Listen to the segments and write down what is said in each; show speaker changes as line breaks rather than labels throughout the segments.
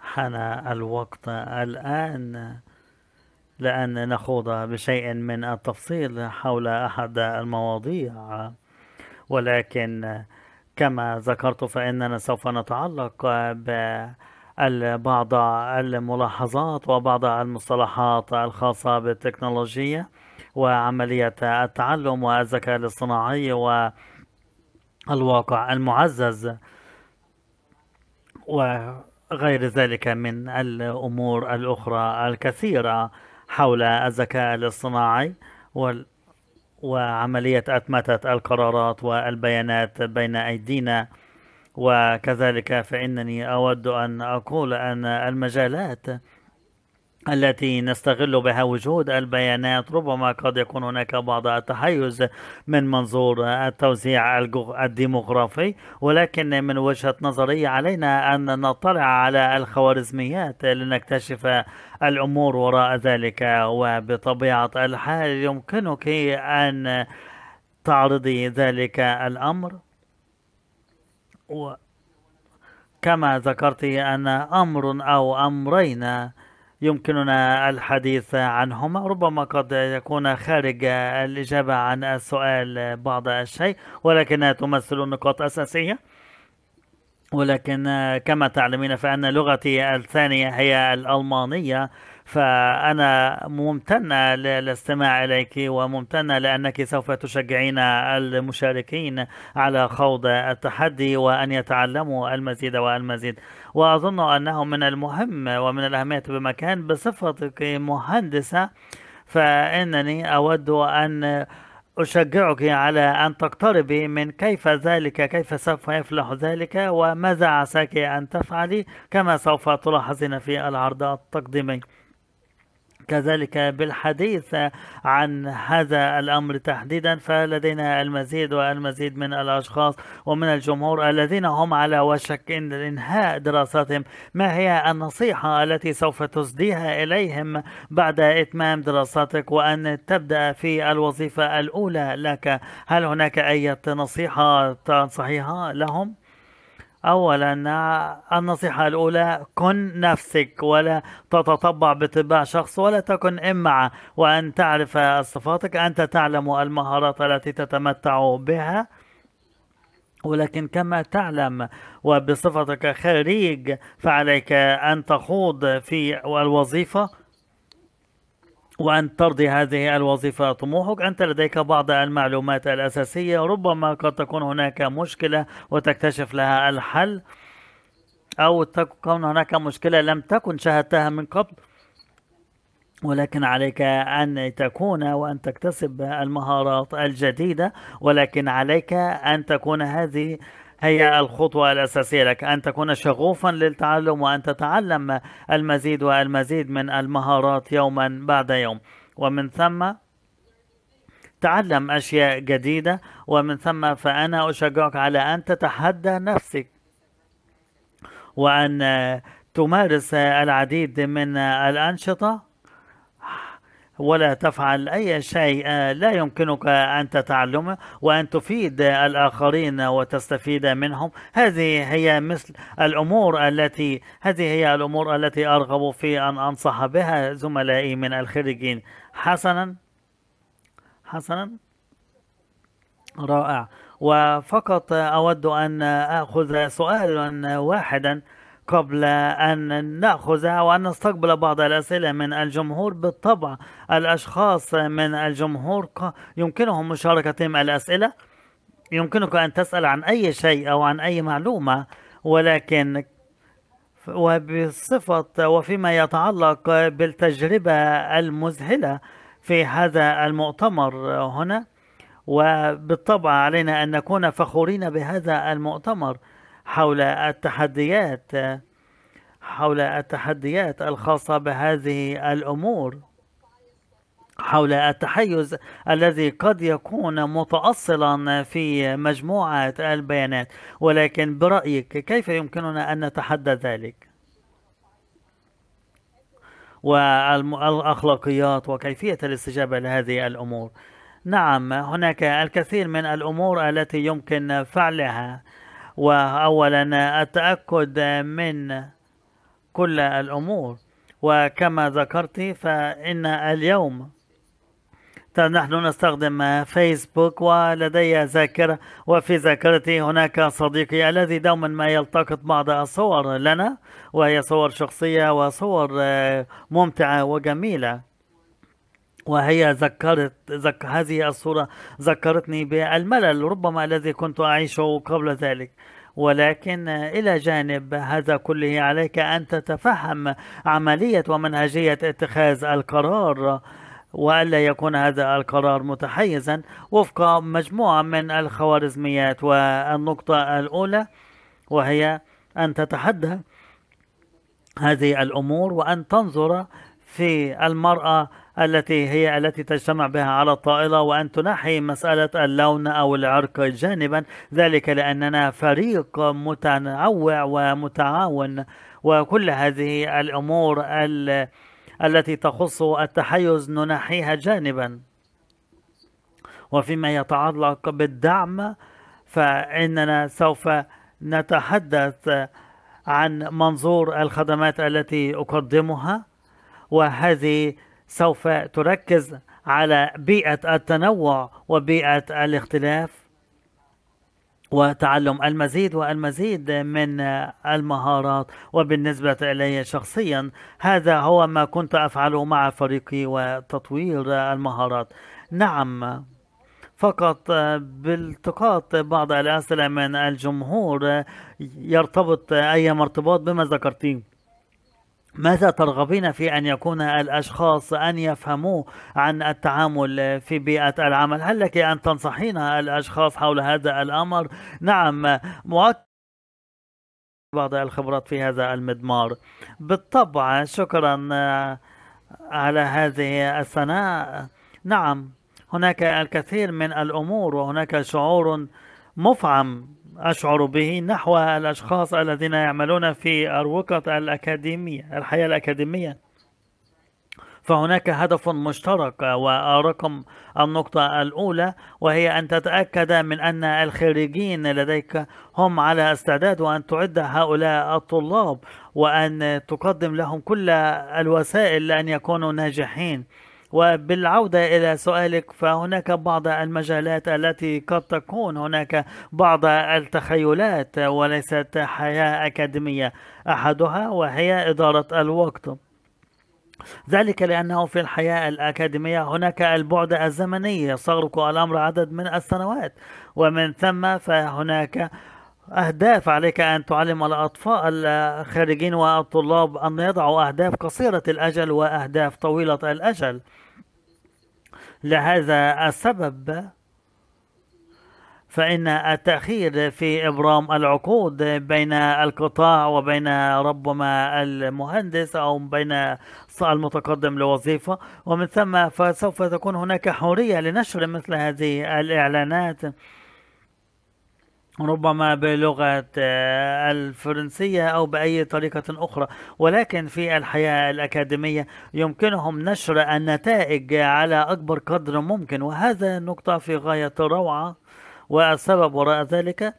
حان الوقت الآن لأن نخوض بشيء من التفصيل حول أحد المواضيع ولكن كما ذكرت فإننا سوف نتعلق ببعض الملاحظات وبعض المصطلحات الخاصة بالتكنولوجيا وعملية التعلم والذكاء الاصطناعي والواقع المعزز وغير ذلك من الأمور الأخرى الكثيرة حول الذكاء الاصطناعي وال وعملية أتمتة القرارات والبيانات بين أيدينا وكذلك فإنني أود أن أقول أن المجالات التي نستغل بها وجود البيانات ربما قد يكون هناك بعض التحيز من منظور التوزيع الديموغرافي ولكن من وجهة نظري علينا أن نطلع على الخوارزميات لنكتشف الأمور وراء ذلك وبطبيعة الحال يمكنك أن تعرضي ذلك الأمر كما ذكرت أن أمر أو أمرين يمكننا الحديث عنهما ربما قد يكون خارج الإجابة عن السؤال بعض الشيء ولكنها تمثل نقاط أساسية ولكن كما تعلمين فأن لغتي الثانية هي الألمانية فأنا ممتنة للاستماع إليك وممتنة لأنك سوف تشجعين المشاركين على خوض التحدي وأن يتعلموا المزيد والمزيد وأظن أنه من المهم ومن الأهمية بمكان بصفتك مهندسة فإنني أود أن أشجعك على أن تقتربي من كيف ذلك كيف سوف يفلح ذلك وماذا عساك أن تفعلي كما سوف تلاحظين في العرض التقديمي كذلك بالحديث عن هذا الأمر تحديدا فلدينا المزيد والمزيد من الأشخاص ومن الجمهور الذين هم على وشك إن إنهاء دراساتهم ما هي النصيحة التي سوف تسديها إليهم بعد إتمام دراساتك وأن تبدأ في الوظيفة الأولى لك هل هناك أي نصيحة تنصحيها لهم؟ أولا النصيحة الأولى كن نفسك ولا تتطبع بطباع شخص ولا تكن إمعة وأن تعرف صفاتك أنت تعلم المهارات التي تتمتع بها ولكن كما تعلم وبصفتك خريج فعليك أن تخوض في الوظيفة وأن ترضي هذه الوظيفة طموحك أنت لديك بعض المعلومات الأساسية ربما قد تكون هناك مشكلة وتكتشف لها الحل أو تكون هناك مشكلة لم تكن شاهدتها من قبل ولكن عليك أن تكون وأن تكتسب المهارات الجديدة ولكن عليك أن تكون هذه هي الخطوة الأساسية لك أن تكون شغوفا للتعلم وأن تتعلم المزيد والمزيد من المهارات يوما بعد يوم ومن ثم تعلم أشياء جديدة ومن ثم فأنا أشجعك على أن تتحدى نفسك وأن تمارس العديد من الأنشطة ولا تفعل أي شيء آه، لا يمكنك أن تتعلمه وأن تفيد الآخرين وتستفيد منهم هذه هي مثل الأمور التي هذه هي الأمور التي أرغب في أن أنصح بها زملائي من الخريجين حسنا حسنا رائع وفقط أود أن أخذ سؤالا واحدا قبل أن نأخذها وأن نستقبل بعض الأسئلة من الجمهور بالطبع الأشخاص من الجمهور يمكنهم مشاركتهم الأسئلة يمكنك أن تسأل عن أي شيء أو عن أي معلومة ولكن وبصفة وفيما يتعلق بالتجربة المذهلة في هذا المؤتمر هنا وبالطبع علينا أن نكون فخورين بهذا المؤتمر حول التحديات حول التحديات الخاصة بهذه الأمور حول التحيز الذي قد يكون متأصلا في مجموعة البيانات ولكن برأيك كيف يمكننا أن نتحدى ذلك؟ والأخلاقيات وكيفية الاستجابة لهذه الأمور نعم هناك الكثير من الأمور التي يمكن فعلها وأولا التأكد من كل الأمور وكما ذكرت فإن اليوم نحن نستخدم فيسبوك ولدي ذاكرة وفي ذاكرتي هناك صديقي الذي دوما ما يلتقط بعض الصور لنا وهي صور شخصية وصور ممتعة وجميلة وهي ذكرت ذك هذه الصورة ذكرتني بالملل ربما الذي كنت أعيشه قبل ذلك ولكن إلى جانب هذا كله عليك أن تتفهم عملية ومنهجية اتخاذ القرار وألا يكون هذا القرار متحيزا وفق مجموعة من الخوارزميات والنقطة الأولى وهي أن تتحدى هذه الأمور وأن تنظر في المرأة التي هي التي تجتمع بها على الطائلة وأن تنحي مسألة اللون أو العرق جانبا ذلك لأننا فريق متنوع ومتعاون وكل هذه الأمور التي تخص التحيز ننحيها جانبا وفيما يتعلق بالدعم فإننا سوف نتحدث عن منظور الخدمات التي أقدمها وهذه سوف تركز على بيئة التنوع وبيئة الاختلاف وتعلم المزيد والمزيد من المهارات وبالنسبة إلي شخصيا هذا هو ما كنت أفعله مع فريقي وتطوير المهارات نعم فقط بالتقاط بعض الأسئلة من الجمهور يرتبط أي ارتباط بما ذكرتيه ماذا ترغبين في أن يكون الأشخاص أن يفهموا عن التعامل في بيئة العمل هل لك أن تنصحين الأشخاص حول هذا الأمر نعم مؤكد بعض الخبرات في هذا المضمار بالطبع شكرا آه، على هذه الثناء نعم هناك الكثير من الأمور وهناك شعور مفعم أشعر به نحو الأشخاص الذين يعملون في أروقة الأكاديمية الحياة الأكاديمية فهناك هدف مشترك ورقم النقطة الأولى وهي أن تتأكد من أن الخريجين لديك هم على استعداد وأن تعد هؤلاء الطلاب وأن تقدم لهم كل الوسائل لأن يكونوا ناجحين وبالعودة إلى سؤالك فهناك بعض المجالات التي قد تكون هناك بعض التخيلات وليست حياة أكاديمية أحدها وهي إدارة الوقت ذلك لأنه في الحياة الأكاديمية هناك البعد الزمني يستغرق الأمر عدد من السنوات ومن ثم فهناك أهداف عليك أن تعلم الأطفال الخارجين والطلاب أن يضعوا أهداف قصيرة الأجل وأهداف طويلة الأجل لهذا السبب فإن التأخير في إبرام العقود بين القطاع وبين ربما المهندس أو بين المتقدم لوظيفة ومن ثم فسوف تكون هناك حرية لنشر مثل هذه الإعلانات ربما بلغة آه، الفرنسية أو بأي طريقة أخرى ولكن في الحياة الأكاديمية يمكنهم نشر النتائج على أكبر قدر ممكن وهذا نقطة في غاية الروعة والسبب وراء ذلك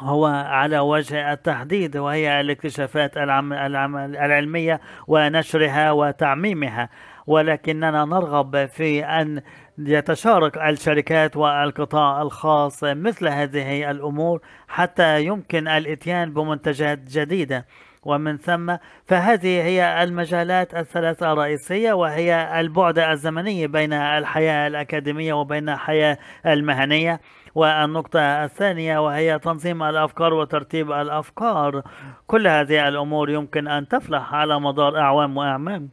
هو على وجه التحديد وهي الاكتشافات العم... العم... العلمية ونشرها وتعميمها ولكننا نرغب في أن يتشارك الشركات والقطاع الخاص مثل هذه الأمور حتى يمكن الإتيان بمنتجات جديدة ومن ثم فهذه هي المجالات الثلاثة الرئيسية وهي البعد الزمني بين الحياة الأكاديمية وبين الحياة المهنية والنقطة الثانية وهي تنظيم الأفكار وترتيب الأفكار كل هذه الأمور يمكن أن تفلح على مدار أعوام وأعمام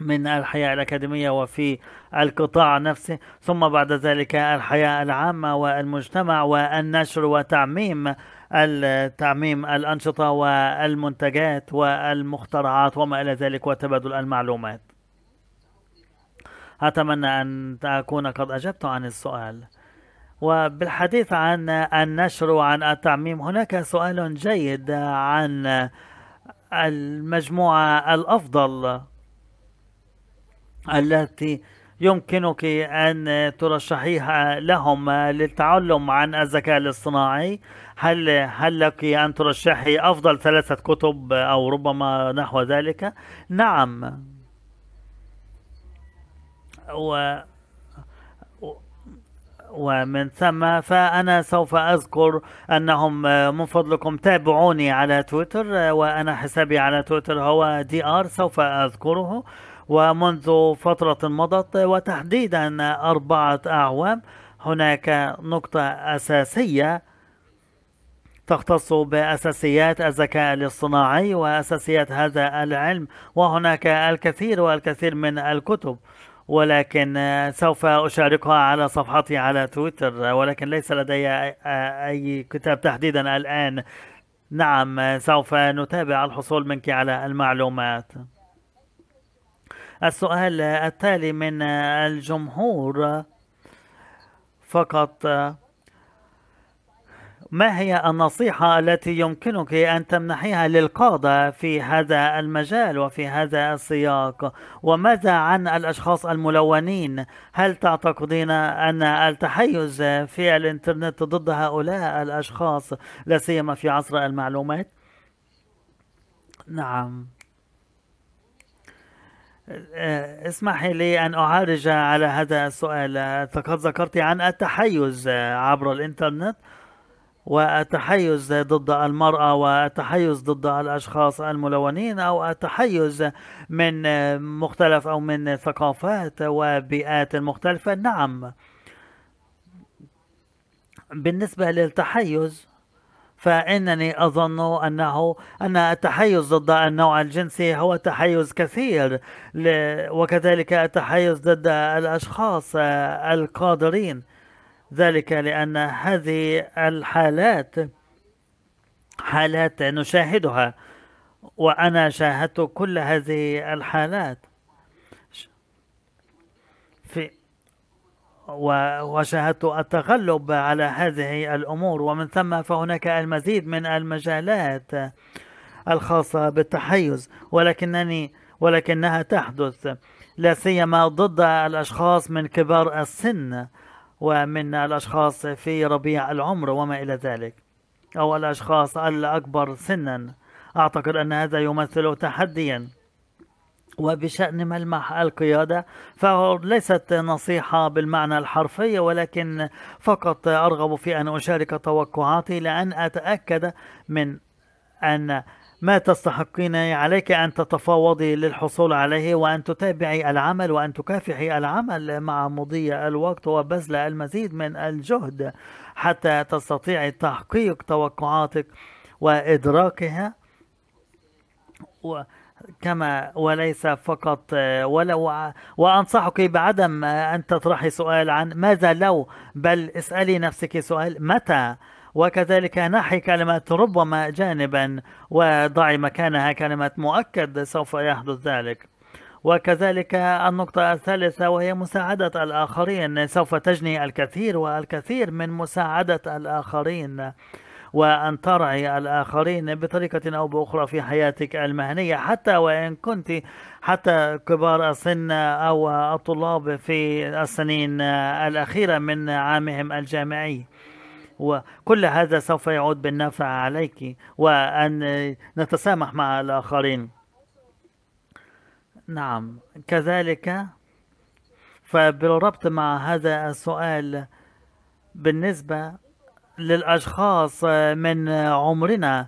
من الحياة الأكاديمية وفي القطاع نفسه ثم بعد ذلك الحياة العامة والمجتمع والنشر وتعميم التعميم الأنشطة والمنتجات والمخترعات وما إلى ذلك وتبادل المعلومات أتمنى أن أكون قد أجبت عن السؤال وبالحديث عن النشر وعن التعميم هناك سؤال جيد عن المجموعة الأفضل التي يمكنك أن ترشحيها لهم للتعلم عن الذكاء الاصطناعي هل هل لك أن ترشحي أفضل ثلاثة كتب أو ربما نحو ذلك نعم و ومن ثم فأنا سوف أذكر أنهم من فضلكم تابعوني على تويتر وأنا حسابي على تويتر هو دي آر سوف أذكره ومنذ فترة مضت وتحديدا أربعة أعوام هناك نقطة أساسية تختص بأساسيات الذكاء الاصطناعي وأساسيات هذا العلم وهناك الكثير والكثير من الكتب ولكن سوف أشاركها على صفحتي على تويتر ولكن ليس لدي أي كتاب تحديدا الآن نعم سوف نتابع الحصول منك على المعلومات السؤال التالي من الجمهور فقط ما هي النصيحة التي يمكنك أن تمنحيها للقادة في هذا المجال وفي هذا السياق؟ وماذا عن الأشخاص الملونين؟ هل تعتقدين أن التحيز في الإنترنت ضد هؤلاء الأشخاص لا سيما في عصر المعلومات؟ نعم آه، اسمحي لي أن أعالج على هذا السؤال فقد ذكرت عن التحيز عبر الإنترنت والتحيز ضد المرأة والتحيز ضد الأشخاص الملونين أو التحيز من مختلف أو من ثقافات وبيئات مختلفة نعم بالنسبة للتحيز فإنني أظن أنه أن التحيز ضد النوع الجنسي هو تحيز كثير وكذلك التحيز ضد الأشخاص القادرين ذلك لأن هذه الحالات حالات نشاهدها وأنا شاهدت كل هذه الحالات وشاهدت التغلب على هذه الأمور ومن ثم فهناك المزيد من المجالات الخاصة بالتحيز ولكنني ولكنها تحدث لا سيما ضد الأشخاص من كبار السن ومن الأشخاص في ربيع العمر وما إلى ذلك أو الأشخاص الأكبر سنا أعتقد أن هذا يمثل تحديا وبشأن ملمح القيادة فهو ليست نصيحة بالمعنى الحرفي ولكن فقط أرغب في أن أشارك توقعاتي لأن أتأكد من أن ما تستحقين عليك أن تتفاوضي للحصول عليه وأن تتابعي العمل وأن تكافحي العمل مع مضي الوقت وبذل المزيد من الجهد حتى تستطيعي تحقيق توقعاتك وإدراكها و... كما وليس فقط آه، ولا وأنصحك بعدم آه، أن تطرحي سؤال عن ماذا لو بل اسألي نفسك سؤال متى وكذلك نحي كلمة ربما جانبا وضعي مكانها كلمة مؤكد سوف يحدث ذلك وكذلك النقطة الثالثة وهي مساعدة الآخرين سوف تجني الكثير والكثير من مساعدة الآخرين وأن ترعي الآخرين بطريقة أو بأخرى في حياتك المهنية حتى وإن كنت حتى كبار السن أو الطلاب في السنين الأخيرة من عامهم الجامعي وكل هذا سوف يعود بالنفع عليك وأن نتسامح مع الآخرين نعم كذلك فبالربط مع هذا السؤال بالنسبة للأشخاص آه، من آه، عمرنا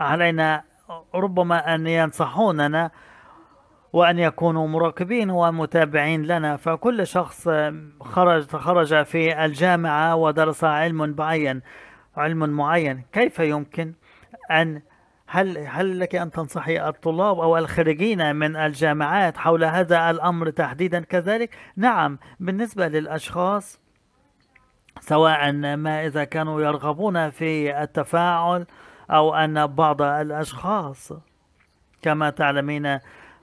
علينا ربما أن ينصحوننا وأن يكونوا مراقبين ومتابعين لنا فكل شخص آه، خرج خرج في الجامعة ودرس علم معين علم معين كيف يمكن أن هل هل لك أن تنصحي الطلاب أو الخريجين من الجامعات حول هذا الأمر تحديدا كذلك؟ نعم بالنسبة للأشخاص سواء ما إذا كانوا يرغبون في التفاعل أو أن بعض الأشخاص كما تعلمين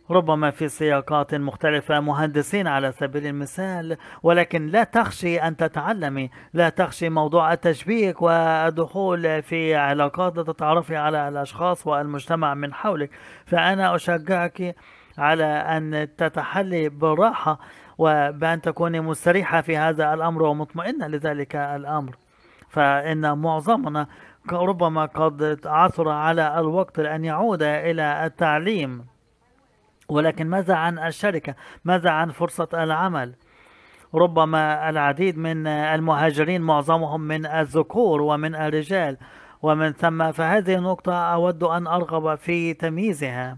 ربما في سياقات مختلفة مهندسين على سبيل المثال ولكن لا تخشي أن تتعلمي لا تخشي موضوع التشبيك والدخول في علاقات تتعرفي على الأشخاص والمجتمع من حولك فأنا أشجعك على أن تتحلي بالراحة وبأن تكوني مستريحة في هذا الأمر ومطمئنة لذلك الأمر فإن معظمنا ربما قد عثر على الوقت لأن يعود إلى التعليم ولكن ماذا عن الشركة؟ ماذا عن فرصة العمل؟ ربما العديد من المهاجرين معظمهم من الذكور ومن الرجال ومن ثم فهذه النقطة أود أن أرغب في تمييزها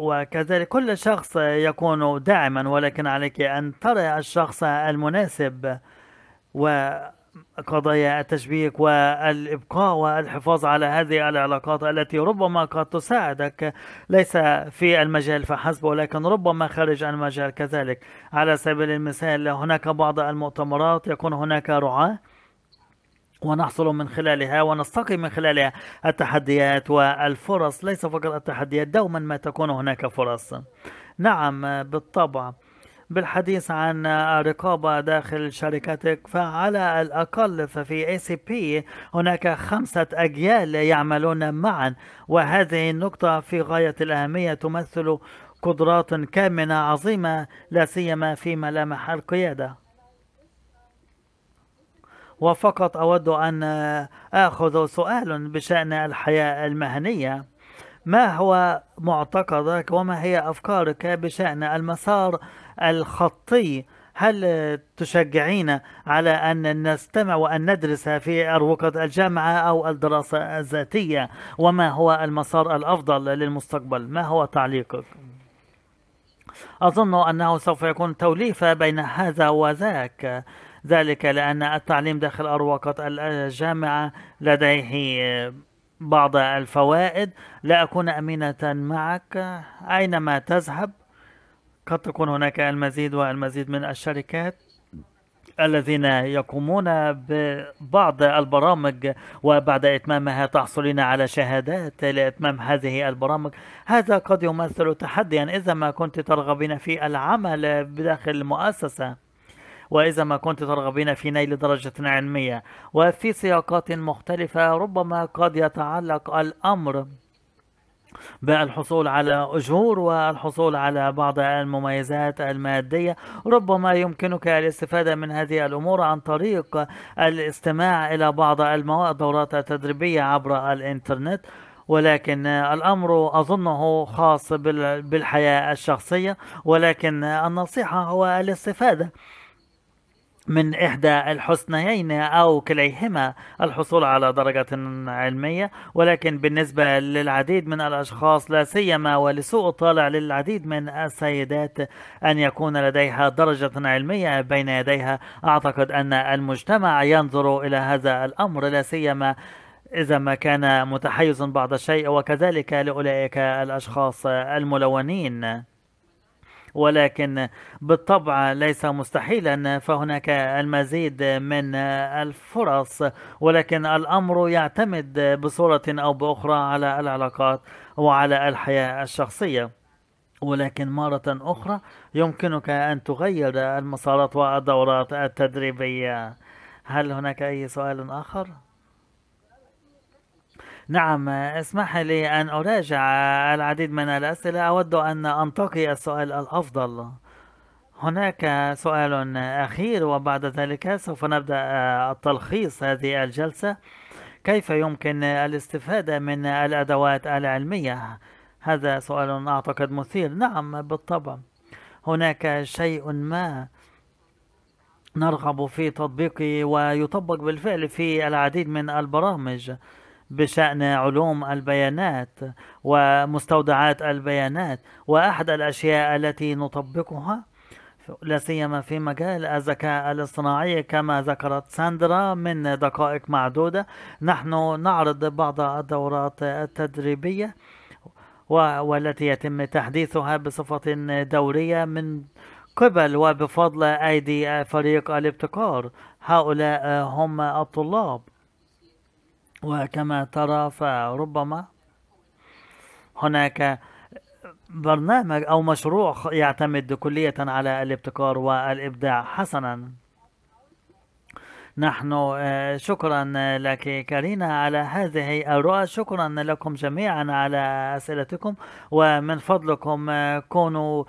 وكذلك كل شخص يكون داعما ولكن عليك أن ترى الشخص المناسب وقضايا التشبيك والإبقاء والحفاظ على هذه العلاقات التي ربما قد تساعدك ليس في المجال فحسب ولكن ربما خارج المجال كذلك على سبيل المثال هناك بعض المؤتمرات يكون هناك رعاة ونحصل من خلالها ونستقي من خلالها التحديات والفرص ليس فقط التحديات دوما ما تكون هناك فرص نعم بالطبع بالحديث عن الرقابة داخل شركتك فعلى الأقل ففي اي سي بي هناك خمسة أجيال يعملون معا وهذه النقطة في غاية الأهمية تمثل قدرات كامنة عظيمة لا سيما في ملامح القيادة وفقط أود أن آخذ سؤال بشأن الحياة المهنية ما هو معتقدك وما هي أفكارك بشأن المسار الخطي هل تشجعين على أن نستمع وأن ندرس في أروقة الجامعة أو الدراسة الذاتية وما هو المسار الأفضل للمستقبل ما هو تعليقك؟ أظن أنه سوف يكون توليفة بين هذا وذاك ذلك لأن التعليم داخل أروقة الجامعة لديه بعض الفوائد لا أكون أمينة معك أينما تذهب قد تكون هناك المزيد والمزيد من الشركات الذين يقومون ببعض البرامج وبعد إتمامها تحصلين على شهادات لإتمام هذه البرامج هذا قد يمثل تحديا إذا ما كنت ترغبين في العمل بداخل المؤسسة وإذا ما كنت ترغبين في نيل درجة علمية وفي سياقات مختلفة ربما قد يتعلق الأمر بالحصول على أجور والحصول على بعض المميزات المادية ربما يمكنك الاستفادة من هذه الأمور عن طريق الاستماع إلى بعض المواد دورات التدريبية عبر الإنترنت ولكن الأمر أظنه خاص بالحياة الشخصية ولكن النصيحة هو الاستفادة من إحدى الحسنيين أو كليهما الحصول على درجة علمية ولكن بالنسبة للعديد من الأشخاص لا سيما ولسوء طالع للعديد من السيدات أن يكون لديها درجة علمية بين يديها أعتقد أن المجتمع ينظر إلى هذا الأمر لا سيما إذا ما كان متحيزا بعض الشيء وكذلك لأولئك الأشخاص الملونين ولكن بالطبع ليس مستحيلا فهناك المزيد من الفرص ولكن الأمر يعتمد بصورة أو بأخرى على العلاقات وعلى الحياة الشخصية ولكن مرة أخرى يمكنك أن تغير المسارات والدورات التدريبية هل هناك أي سؤال آخر؟ نعم اسمح لي أن أراجع العديد من الأسئلة أود أن أنتقي السؤال الأفضل هناك سؤال أخير وبعد ذلك سوف نبدأ التلخيص آه، هذه الجلسة كيف يمكن الاستفادة من الأدوات العلمية؟ هذا سؤال أعتقد مثير نعم بالطبع هناك شيء ما نرغب في تطبيقه ويطبق بالفعل في العديد من البرامج بشأن علوم البيانات ومستودعات البيانات وأحد الأشياء التي نطبقها لا سيما في مجال الذكاء الاصطناعي كما ذكرت ساندرا من دقائق معدودة نحن نعرض بعض الدورات التدريبية والتي يتم تحديثها بصفة دورية من قبل وبفضل أيدي فريق الابتكار هؤلاء هم الطلاب وكما ترى فربما هناك برنامج أو مشروع يعتمد كلية على الابتكار والإبداع حسنا نحن آه، شكرا لك كارينا على هذه الرؤى شكرا لكم جميعا على أسئلتكم ومن فضلكم آه، كونوا